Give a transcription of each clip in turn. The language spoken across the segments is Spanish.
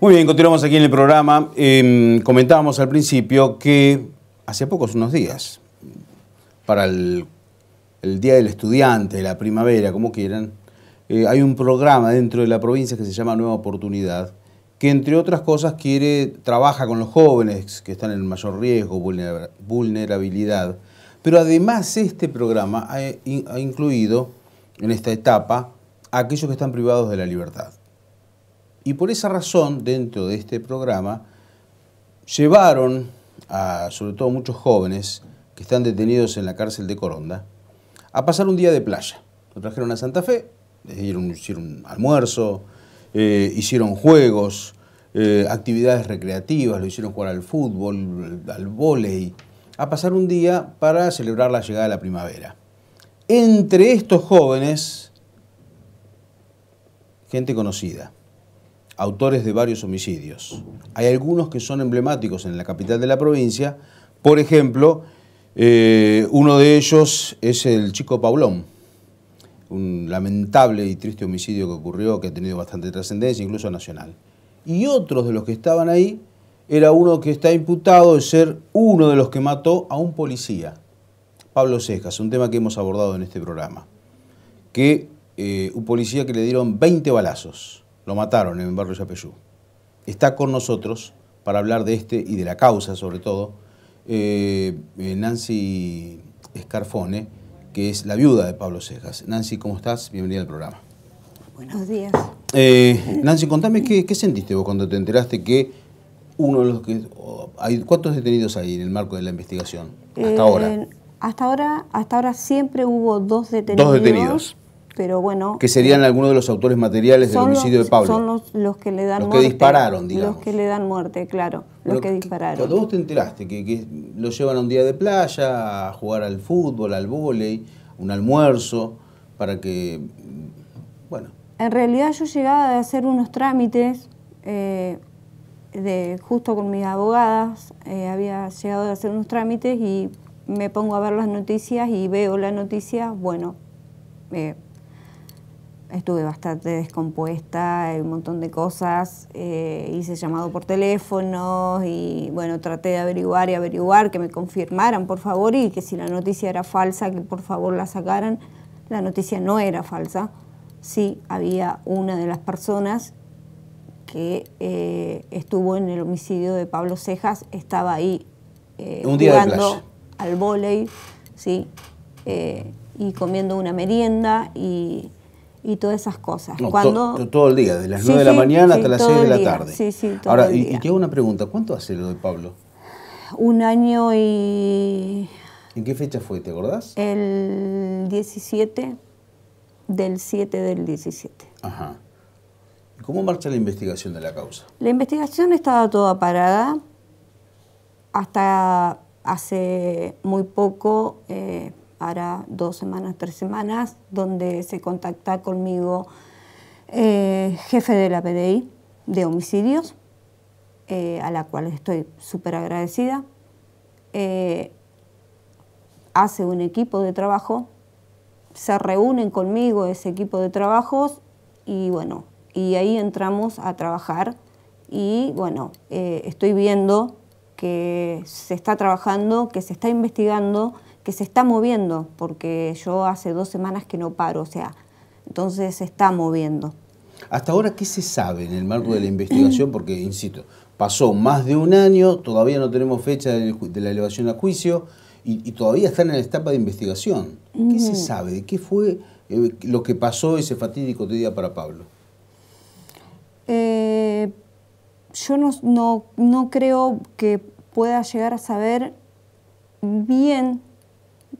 Muy bien, continuamos aquí en el programa. Em, comentábamos al principio que hace pocos unos días, para el, Día del Estudiante, la primavera, como quieran, eh, hay un programa dentro de la provincia que se llama Nueva Oportunidad, que entre otras cosas quiere, trabaja con los jóvenes que están en mayor riesgo, vulnerabilidad, pero además este programa ha, ha incluido en esta etapa a aquellos que están privados de la libertad. Y por esa razón, dentro de este programa, llevaron a, sobre todo, muchos jóvenes que están detenidos en la cárcel de Coronda, a pasar un día de playa. Lo trajeron a Santa Fe, hicieron, almuerzo, eh, hicieron juegos, eh, actividades recreativas, lo hicieron jugar al fútbol, al vóley, a pasar un día para celebrar la llegada de la primavera. Entre estos jóvenes, gente conocida autores de varios homicidios. Hay algunos que son emblemáticos en la capital de la provincia, por ejemplo, eh, uno de ellos es el chico Paulón, un lamentable y triste homicidio que ocurrió, que ha tenido bastante trascendencia, incluso nacional. Y otros de los que estaban ahí era uno que está imputado de ser uno de los que mató a un policía, Pablo Cejas, un tema que hemos abordado en este programa, que eh, un policía que le dieron 20 balazos. Lo mataron en el barrio Yapeyú. Está con nosotros para hablar de este y de la causa, sobre todo, eh, eh, Nancy Scarfone, que es la viuda de Pablo Cejas. Nancy, ¿cómo estás? Bienvenida al programa. Buenos días. Eh, Nancy, contame qué, sentiste vos cuando te enteraste que uno de los que... Oh, hay, ¿Cuántos detenidos hay en el marco de la investigación hasta ahora? Hasta ahora, hasta ahora siempre hubo dos detenidos. Dos detenidos pero bueno... Que serían eh, algunos de los autores materiales del homicidio de Pablo. Son los, que le dan muerte. Los que dispararon, digamos. Los que le dan muerte, claro, los que dispararon. Cuando vos te enteraste que, lo llevan a un día de playa, a jugar al fútbol, al vóley, un almuerzo, para que... bueno... En realidad yo llegaba de hacer unos trámites... Eh, de, justo con mis abogadas, eh, había llegado a hacer unos trámites y me pongo a ver las noticias y veo las noticias, bueno, eh, estuve bastante descompuesta, un montón de cosas, eh, hice llamado por teléfono y bueno, traté de averiguar y averiguar, que me confirmaran por favor y que si la noticia era falsa, que por favor la sacaran. La noticia no era falsa, sí había una de las personas que eh, estuvo en el homicidio de Pablo Cejas, estaba ahí eh, jugando al volei, sí, y comiendo una merienda y y todas esas cosas. todo el día, de las nueve 9 de la mañana hasta las 6 de la tarde. Ahora, y, te hago una pregunta, ¿cuánto hace lo de Pablo? Un año y... ¿En qué fecha fue, te acordás? El 17 del 7 del 17. Ajá. cómo marcha la investigación de la causa? La investigación estaba toda parada hasta hace muy poco... Eh, ...para dos semanas, tres semanas, donde se contacta conmigo eh, jefe de la PDI de homicidios, eh, a la cual estoy súper agradecida. Eh, hace un equipo de trabajo, se reúnen conmigo ese equipo de trabajos y bueno, y ahí entramos a trabajar y bueno, estoy viendo que se está trabajando, que se está investigando que se está moviendo, porque yo hace dos semanas que no paro, o sea, entonces se está moviendo. Hasta ahora, ¿qué se sabe en el marco de la investigación? Porque, insisto, pasó más de un año, todavía no tenemos fecha de la elevación a juicio y, todavía están en la etapa de investigación. ¿Qué se sabe? ¿De qué fue eh, lo que pasó ese fatídico día para Pablo? Eh, yo no, no creo que pueda llegar a saber bien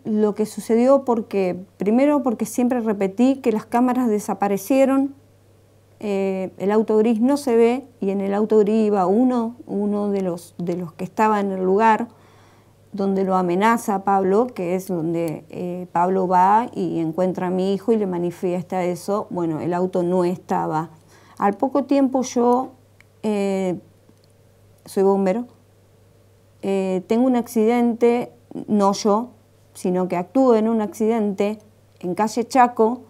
lo que sucedió porque, primero porque siempre repetí que las cámaras desaparecieron, eh, el auto gris no se ve y en el auto gris iba uno, uno de los, de los que estaba en el lugar donde lo amenaza Pablo, que es donde eh, Pablo va y encuentra a mi hijo y le manifiesta eso, bueno, el auto no estaba. Al poco tiempo yo eh, soy bombero, tengo un accidente, no yo, sino que actúa en un accidente en calle Chaco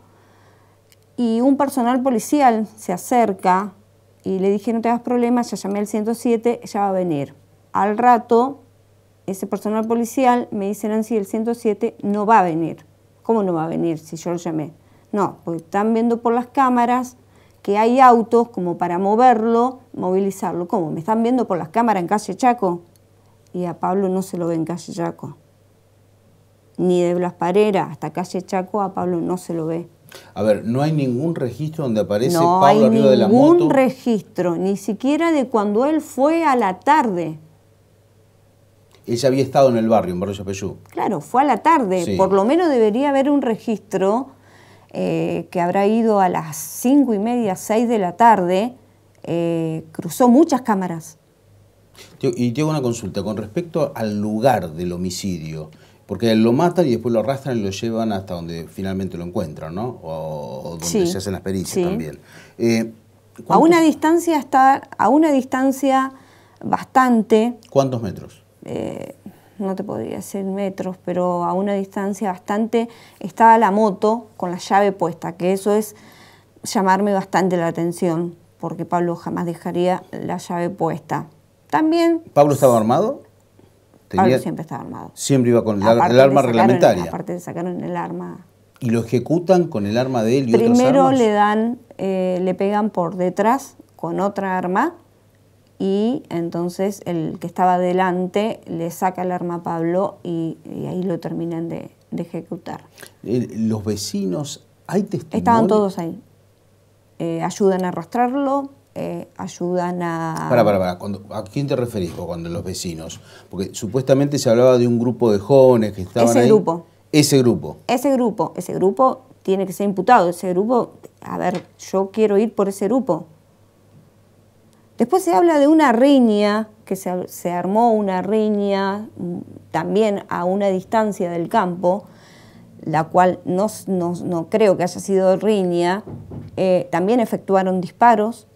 y un personal policial se acerca y le dije no te hagas problemas, ya llamé al 107, ella va a venir. Al rato, ese personal policial me dice Nancy, el 107 no va a venir. ¿Cómo no va a venir si yo lo llamé? No, porque están viendo por las cámaras que hay autos como para moverlo, movilizarlo. ¿Cómo? ¿Me están viendo por las cámaras en calle Chaco? Y a Pablo no se lo ve en calle Chaco ni de Blas hasta calle Chaco a Pablo no se lo ve. A ver, no hay ningún registro donde aparece Pablo arriba de la moto. No hay ningún registro, ni siquiera de cuando él fue a la tarde. Ella había estado en el barrio, en Barrio Chapeyú. Claro, fue a la tarde. Por lo menos debería haber un registro eh, que habrá ido a las cinco y media, seis de la tarde. Eh, cruzó muchas cámaras. Y tengo una consulta con respecto al lugar del homicidio. Porque lo matan y después lo arrastran y lo llevan hasta donde finalmente lo encuentran, ¿no? O, donde se hacen las pericias también. Eh, a una distancia está, a una distancia bastante. ¿Cuántos metros? Eh, no te podría decir metros, pero a una distancia bastante estaba la moto con la llave puesta, que eso es llamarme bastante la atención, porque Pablo jamás dejaría la llave puesta. También. ¿Pablo estaba armado? Pablo siempre estaba armado. Siempre iba con el, arma reglamentaria. aparte de sacaron el arma. ¿Y lo ejecutan con el arma de él y Primero otras armas? le dan, eh, le pegan por detrás con otra arma y entonces el que estaba delante le saca el arma a Pablo y, ahí lo terminan de, ejecutar. los vecinos, ¿hay testimonios? Estaban todos ahí. Eh, ayudan a arrastrarlo, eh, ayudan a... Para, para, para. ¿A quién te referís vos cuando los vecinos? Porque supuestamente se hablaba de un grupo de jóvenes que estaban Ese grupo. Ese grupo. Ese grupo. Ese grupo tiene que ser imputado. Ese grupo, a ver, yo quiero ir por ese grupo. Después se habla de una riña, que se, armó una riña mm, también a una distancia del campo, la cual no, creo que haya sido riña. Eh, también efectuaron disparos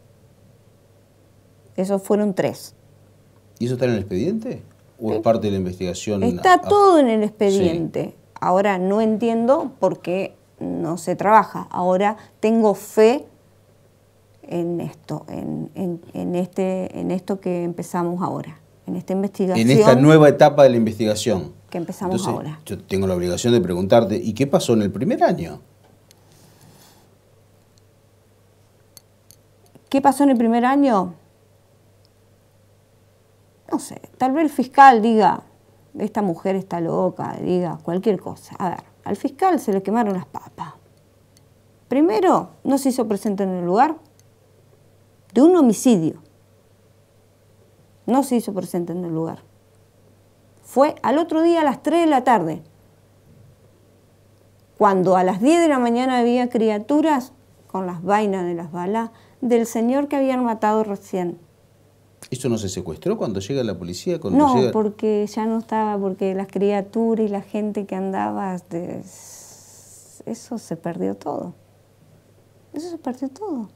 esos fueron tres. ¿Y eso está en el expediente? ¿O es parte de la investigación? Está todo en el expediente. Ahora no entiendo por qué no se trabaja. Ahora tengo fe en esto, en, este, en esto que empezamos ahora, en esta investigación. En esta nueva etapa de la investigación. Que empezamos ahora. Yo tengo la obligación de preguntarte, ¿y qué pasó en el primer año? ¿Qué pasó en el primer año? no sé, tal vez el fiscal diga, esta mujer está loca, diga cualquier cosa. A ver, al fiscal se le quemaron las papas. Primero, no se hizo presente en el lugar de un homicidio. No se hizo presente en el lugar. Fue al otro día a las 3 de la tarde, cuando a las 10 de la mañana había criaturas con las vainas de las balas del señor que habían matado recién. ¿Eso no se secuestró cuando llega la policía? no, porque ya no estaba, porque las criaturas y la gente que andaba, eso se perdió todo. Eso se perdió todo.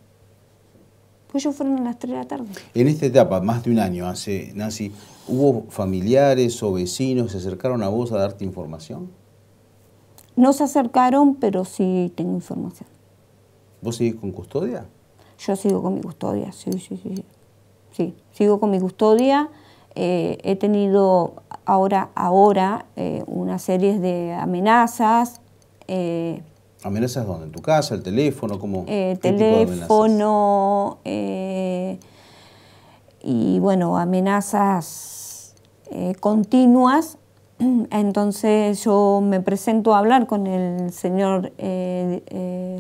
Pues ellos fueron a las 3 de la tarde. En esta etapa, más de un año hace, Nancy, ¿hubo familiares o vecinos que se acercaron a vos a darte información? No se acercaron, pero sí tengo información. ¿Vos sigues con custodia? Yo sigo con mi custodia, sí, sí, sí sí, sigo con mi custodia. Eh, he tenido ahora, ahora eh, una serie de amenazas. Eh, ¿Amenazas dónde? ¿En tu casa? ¿El teléfono? ¿Cómo? teléfono. y bueno, amenazas continuas. Entonces yo me presento a hablar con el señor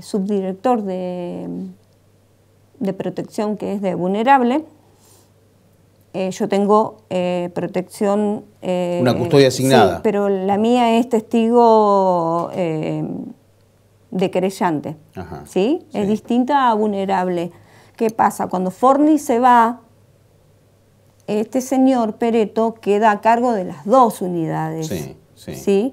subdirector de, de protección que es de vulnerable eh, yo tengo eh, protección... Eh, Una custodia asignada. pero la mía es testigo de querellante, ¿sí? Es distinta a vulnerable. ¿Qué pasa? Cuando Forni se va, este señor Pereto queda a cargo de las dos unidades. Sí, sí. ¿sí?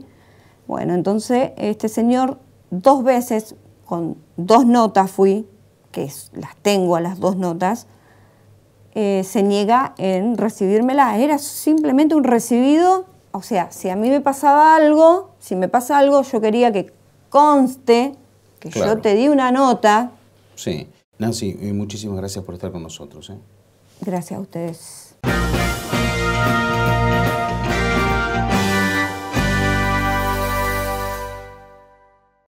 Bueno, entonces este señor dos veces, con dos notas fui, que las tengo a las dos notas, eh, se niega en recibírmela. Era simplemente un recibido, o sea, si a mí me pasaba algo, si me pasa algo, yo quería que conste que yo te di una nota. Sí. Nancy, eh, muchísimas gracias por estar con nosotros. ¿eh? Gracias a ustedes.